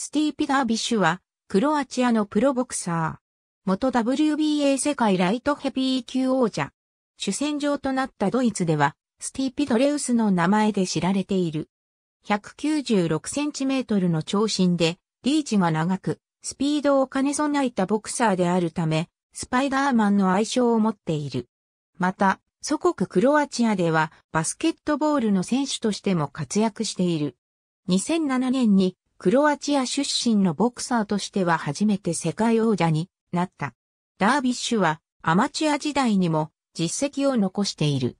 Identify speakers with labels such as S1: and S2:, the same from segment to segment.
S1: スティーピ・ダービッシュは、クロアチアのプロボクサー。元 WBA 世界ライトヘビー級王者。主戦場となったドイツでは、スティーピ・ドレウスの名前で知られている。196センチメートルの長身で、リーチが長く、スピードを兼ね備えたボクサーであるため、スパイダーマンの愛称を持っている。また、祖国クロアチアでは、バスケットボールの選手としても活躍している。2007年にクロアチア出身のボクサーとしては初めて世界王者になった。ダービッシュはアマチュア時代にも実績を残している。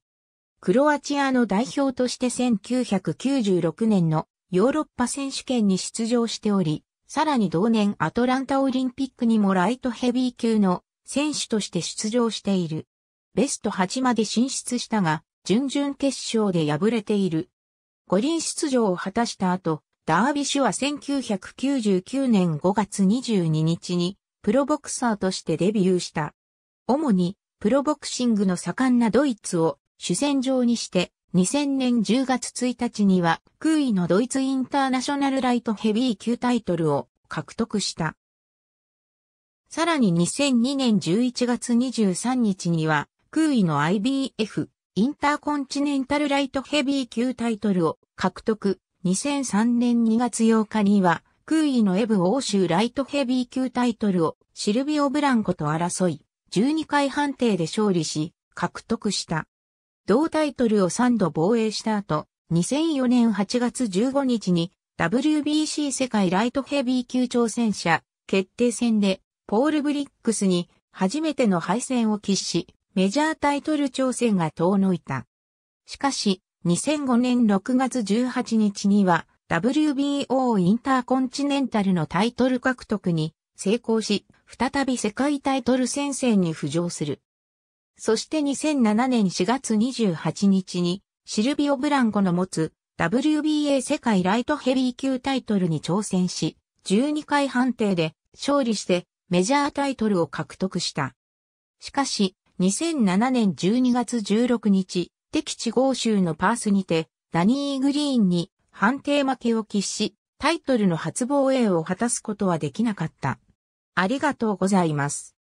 S1: クロアチアの代表として1996年のヨーロッパ選手権に出場しており、さらに同年アトランタオリンピックにもライトヘビー級の選手として出場している。ベスト8まで進出したが、準々決勝で敗れている。五輪出場を果たした後、ダービッシュは1999年5月22日にプロボクサーとしてデビューした。主にプロボクシングの盛んなドイツを主戦場にして2000年10月1日には空位のドイツインターナショナルライトヘビー級タイトルを獲得した。さらに2002年11月23日には空位の IBF インターコンチネンタルライトヘビー級タイトルを獲得。2003年2月8日には、空位のエブ欧州ライトヘビー級タイトルをシルビオ・ブランコと争い、12回判定で勝利し、獲得した。同タイトルを3度防衛した後、2004年8月15日に WBC 世界ライトヘビー級挑戦者決定戦でポール・ブリックスに初めての敗戦を喫し、メジャータイトル挑戦が遠のいた。しかし、2005年6月18日には WBO インターコンチネンタルのタイトル獲得に成功し、再び世界タイトル戦線に浮上する。そして2007年4月28日にシルビオ・ブランコの持つ WBA 世界ライトヘビー級タイトルに挑戦し、12回判定で勝利してメジャータイトルを獲得した。しかし、2007年12月16日、敵地豪州のパースにて、ダニー・グリーンに判定負けを喫し、タイトルの初防衛を果たすことはできなかった。ありがとうございます。